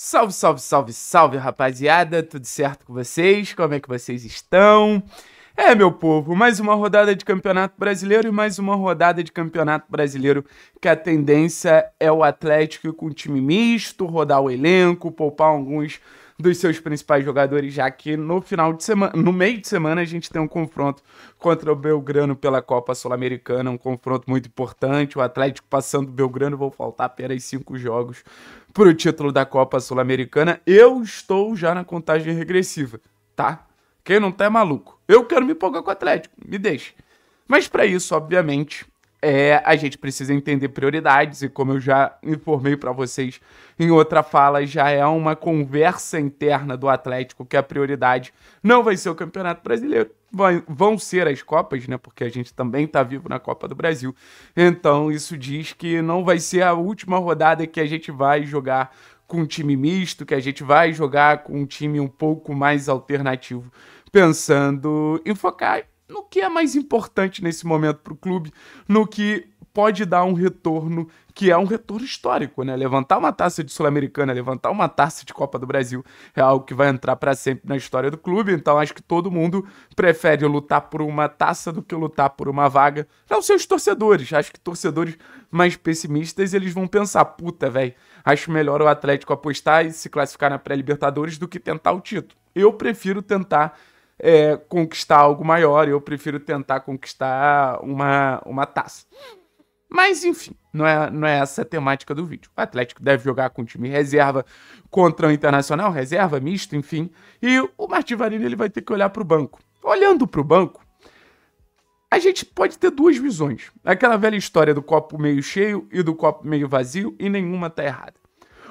Salve, salve, salve, salve, rapaziada! Tudo certo com vocês? Como é que vocês estão? É, meu povo, mais uma rodada de Campeonato Brasileiro e mais uma rodada de Campeonato Brasileiro que a tendência é o Atlético com time misto, rodar o elenco, poupar alguns dos seus principais jogadores, já que no final de semana, no meio de semana, a gente tem um confronto contra o Belgrano pela Copa Sul-Americana, um confronto muito importante. O Atlético passando o Belgrano, vão faltar apenas cinco jogos para o título da Copa Sul-Americana. Eu estou já na contagem regressiva, tá? Quem não tá é maluco. Eu quero me empolgar com o Atlético, me deixe. Mas para isso, obviamente, é, a gente precisa entender prioridades e como eu já informei para vocês em outra fala, já é uma conversa interna do Atlético que a prioridade não vai ser o Campeonato Brasileiro, vai, vão ser as Copas, né? Porque a gente também está vivo na Copa do Brasil. Então isso diz que não vai ser a última rodada que a gente vai jogar com um time misto, que a gente vai jogar com um time um pouco mais alternativo, pensando em focar no que é mais importante nesse momento para o clube, no que pode dar um retorno que é um retorno histórico, né? Levantar uma taça de Sul-Americana, levantar uma taça de Copa do Brasil é algo que vai entrar para sempre na história do clube. Então acho que todo mundo prefere lutar por uma taça do que lutar por uma vaga. Não seus torcedores, acho que torcedores mais pessimistas eles vão pensar, puta, velho, acho melhor o Atlético apostar e se classificar na pré-Libertadores do que tentar o título. Eu prefiro tentar é, conquistar algo maior, eu prefiro tentar conquistar uma, uma taça. Mas enfim, não é, não é essa a temática do vídeo. O Atlético deve jogar com o time reserva contra o Internacional, reserva, misto, enfim. E o Martivarino ele vai ter que olhar para o banco. Olhando para o banco, a gente pode ter duas visões. Aquela velha história do copo meio cheio e do copo meio vazio, e nenhuma tá errada.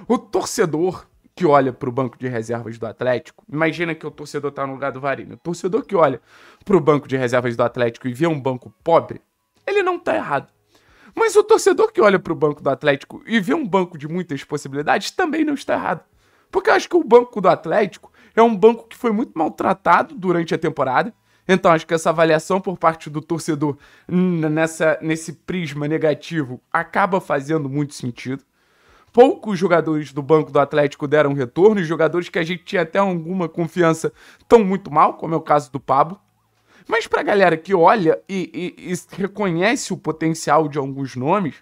O torcedor que olha para o banco de reservas do Atlético, imagina que o torcedor está no lugar do Varinho. O torcedor que olha para o banco de reservas do Atlético e vê um banco pobre, ele não está errado. Mas o torcedor que olha para o banco do Atlético e vê um banco de muitas possibilidades também não está errado. Porque eu acho que o banco do Atlético é um banco que foi muito maltratado durante a temporada. Então acho que essa avaliação por parte do torcedor nessa, nesse prisma negativo acaba fazendo muito sentido poucos jogadores do banco do Atlético deram retorno, e jogadores que a gente tinha até alguma confiança tão muito mal, como é o caso do Pablo. Mas para a galera que olha e, e, e, reconhece o potencial de alguns nomes,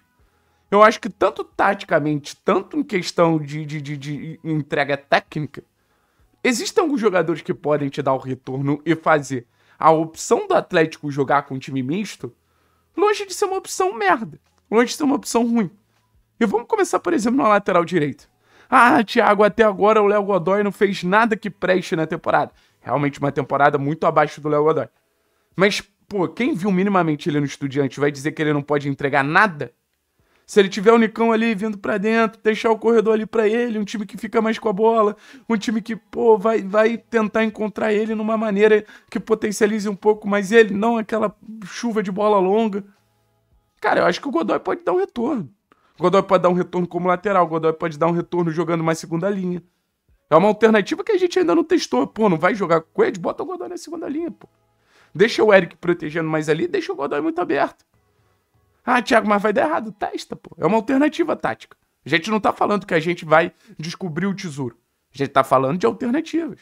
eu acho que tanto taticamente, tanto em questão de, de, de, de entrega técnica, existem alguns jogadores que podem te dar o retorno e fazer a opção do Atlético jogar com um time misto longe de ser uma opção merda, longe de ser uma opção ruim. E vamos começar, por exemplo, na lateral direita. Ah, Thiago, até agora o Léo Godoy não fez nada que preste na temporada. Realmente uma temporada muito abaixo do Léo Godoy. Mas, pô, quem viu minimamente ele no Estudiante vai dizer que ele não pode entregar nada? Se ele tiver o Nicão ali vindo para dentro, deixar o corredor ali para ele, um time que fica mais com a bola, um time que, pô, vai, vai tentar encontrar ele numa maneira que potencialize um pouco mais ele, não aquela chuva de bola longa. Cara, eu acho que o Godoy pode dar um retorno. Godoy pode dar um retorno como lateral, Godoy pode dar um retorno jogando mais segunda linha. É uma alternativa que a gente ainda não testou. Pô, não vai jogar com ele? Bota o Godoy na segunda linha, pô. Deixa o Eric protegendo mais ali, deixa o Godoy muito aberto. Ah, Thiago, mas vai dar errado. Testa, pô. É uma alternativa tática. A gente não tá falando que a gente vai descobrir o tesouro. A gente tá falando de alternativas.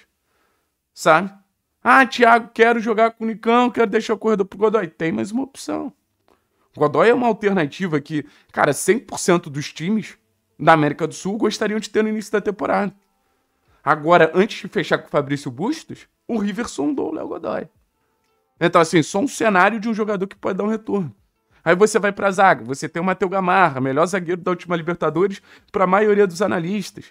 Sabe? Ah, Thiago, quero jogar com o Nicão, quero deixar o corredor pro Godoy. Tem mais uma opção. Godoy é uma alternativa que, cara, 100% dos times da América do Sul gostariam de ter no início da temporada. Agora, antes de fechar com o Fabrício Bustos, o River sondou o Léo Godoy. Então, assim, só um cenário de um jogador que pode dar um retorno. Aí você vai pra zaga, você tem o Matheus Gamarra, melhor zagueiro da última Libertadores, para a maioria dos analistas.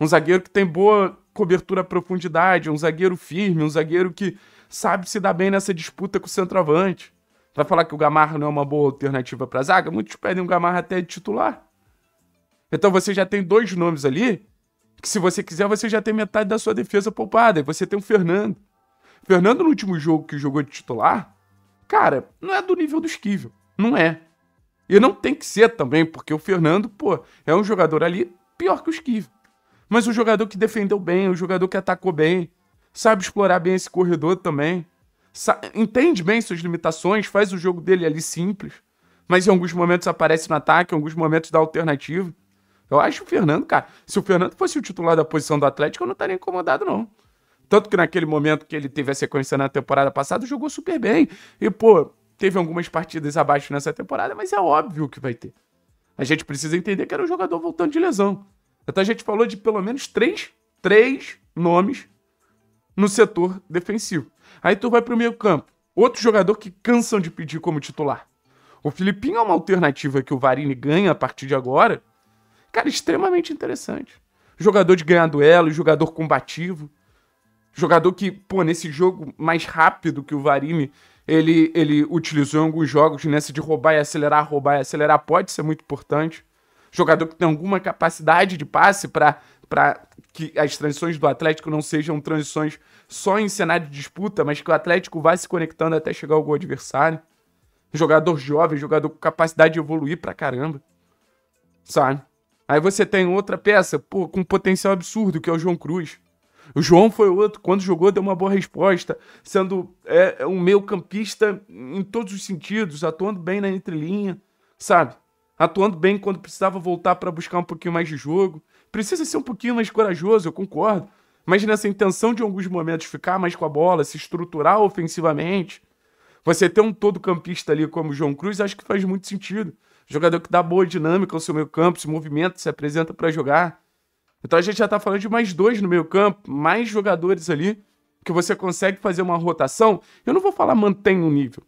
Um zagueiro que tem boa cobertura à profundidade, um zagueiro firme, um zagueiro que sabe se dar bem nessa disputa com o centroavante vai falar que o Gamarra não é uma boa alternativa para zaga? Muitos pedem o Gamarra até de titular. Então você já tem dois nomes ali que se você quiser você já tem metade da sua defesa poupada. E você tem o Fernando. Fernando no último jogo que jogou de titular, cara, não é do nível do Esquivel. Não é. E não tem que ser também, porque o Fernando, pô, é um jogador ali pior que o Esquivel. Mas um jogador que defendeu bem, um jogador que atacou bem, sabe explorar bem esse corredor também entende bem suas limitações, faz o jogo dele ali simples, mas em alguns momentos aparece no ataque, em alguns momentos dá alternativa. Eu acho o Fernando, cara, se o Fernando fosse o titular da posição do Atlético, eu não estaria incomodado, não. Tanto que naquele momento que ele teve a sequência na temporada passada, jogou super bem. E, pô, teve algumas partidas abaixo nessa temporada, mas é óbvio que vai ter. A gente precisa entender que era um jogador voltando de lesão. Então a gente falou de pelo menos três, três nomes no setor defensivo. Aí tu vai pro meio campo. Outro jogador que cansam de pedir como titular. O Filipinho é uma alternativa que o Varini ganha a partir de agora. Cara, extremamente interessante. Jogador de ganhar duelo, jogador combativo. Jogador que, pô, nesse jogo mais rápido que o Varini, ele, ele utilizou em alguns jogos nessa de roubar e acelerar, roubar e acelerar, pode ser muito importante. Jogador que tem alguma capacidade de passe para que as transições do Atlético não sejam transições só em cenário de disputa, mas que o Atlético vá se conectando até chegar ao gol adversário. Jogador jovem, jogador com capacidade de evoluir pra caramba. Sabe? Aí você tem outra peça, pô, com potencial absurdo, que é o João Cruz. O João foi outro, quando jogou deu uma boa resposta, sendo é, é um meio campista em todos os sentidos, atuando bem na entrelinha, sabe? Atuando bem quando precisava voltar para buscar um pouquinho mais de jogo. Precisa ser um pouquinho mais corajoso, eu concordo. Mas nessa intenção de em alguns momentos ficar mais com a bola, se estruturar ofensivamente, você ter um todo campista ali como o João Cruz, acho que faz muito sentido. Jogador que dá boa dinâmica ao seu meio campo, se movimenta, se apresenta para jogar. Então a gente já está falando de mais dois no meio campo, mais jogadores ali, que você consegue fazer uma rotação. Eu não vou falar mantém o um nível,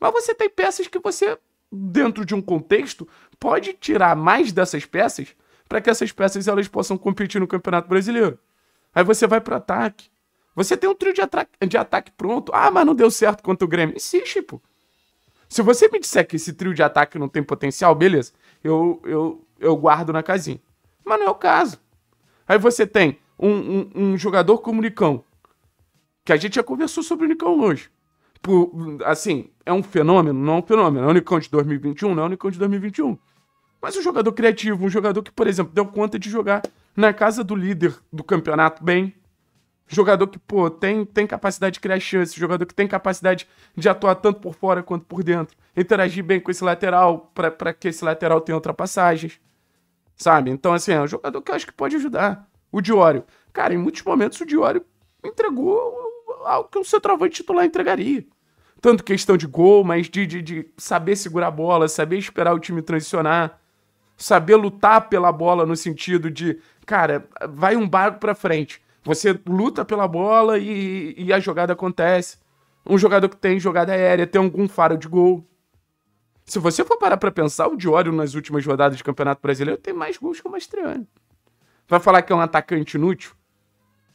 mas você tem peças que você, dentro de um contexto, pode tirar mais dessas peças para que essas peças elas possam competir no Campeonato Brasileiro. Aí você vai para ataque. Você tem um trio de, de ataque pronto. Ah, mas não deu certo contra o Grêmio. Insiste, pô. Se você me disser que esse trio de ataque não tem potencial, beleza, eu, eu, eu guardo na casinha. Mas não é o caso. Aí você tem um, um, um jogador como o Nicão, que a gente já conversou sobre o Nicão hoje. Por, assim, é um fenômeno? Não é um fenômeno. É o Nicão de 2021? Não é o Nicão de 2021. Mas um jogador criativo, um jogador que, por exemplo, deu conta de jogar na casa do líder do campeonato bem. Jogador que, pô, tem, tem capacidade de criar chances, jogador que tem capacidade de atuar tanto por fora quanto por dentro, interagir bem com esse lateral para que esse lateral tenha ultrapassagens, sabe? Então, assim, é um jogador que eu acho que pode ajudar. O Diório. Cara, em muitos momentos o Diório entregou algo que um centroavante titular entregaria. Tanto questão de gol, mas de, de, de saber segurar a bola, saber esperar o time transicionar saber lutar pela bola no sentido de, cara, vai um barco para frente. Você luta pela bola e, e a jogada acontece. Um jogador que tem jogada aérea, tem algum faro de gol. Se você for parar pra pensar, o Diório nas últimas rodadas de Campeonato Brasileiro tem mais gols que o Mastriani. Vai falar que é um atacante inútil?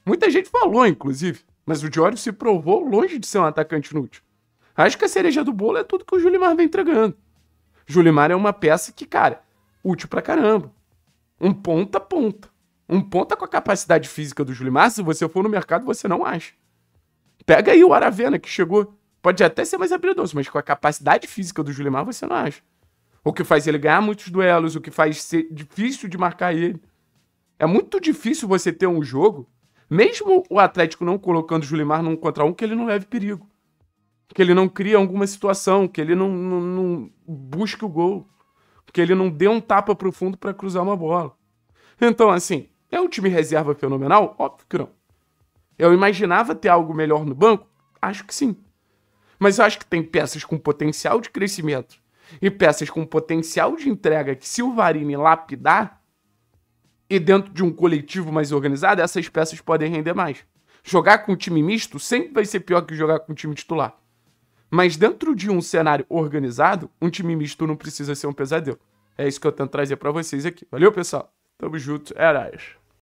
Muita gente falou, inclusive, mas o Diório se provou longe de ser um atacante inútil. Acho que a cereja do bolo é tudo que o Julimar vem entregando. Julimar é uma peça que, cara, útil pra caramba. Um ponta ponta. Um ponta com a capacidade física do Júlio Márcio, se você for no mercado, você não acha. Pega aí o Aravena, que chegou. Pode até ser mais habilidoso, mas com a capacidade física do Julimar, você não acha. O que faz ele ganhar muitos duelos, o que faz ser difícil de marcar ele. É muito difícil você ter um jogo, mesmo o Atlético não colocando o Julimar num contra um, que ele não leve perigo. Que ele não cria alguma situação, que ele não, não, não busque o gol. Porque ele não deu um tapa pro fundo para cruzar uma bola. Então, assim, é um time reserva fenomenal? Óbvio que não. Eu imaginava ter algo melhor no banco? Acho que sim. Mas eu acho que tem peças com potencial de crescimento e peças com potencial de entrega que, se o Varini lapidar, e dentro de um coletivo mais organizado, essas peças podem render mais. Jogar com um time misto sempre vai ser pior que jogar com um time titular. Mas dentro de um cenário organizado, um time misto não precisa ser um pesadelo. É isso que eu tento trazer para vocês aqui. Valeu, pessoal. Tamo junto. É nóis.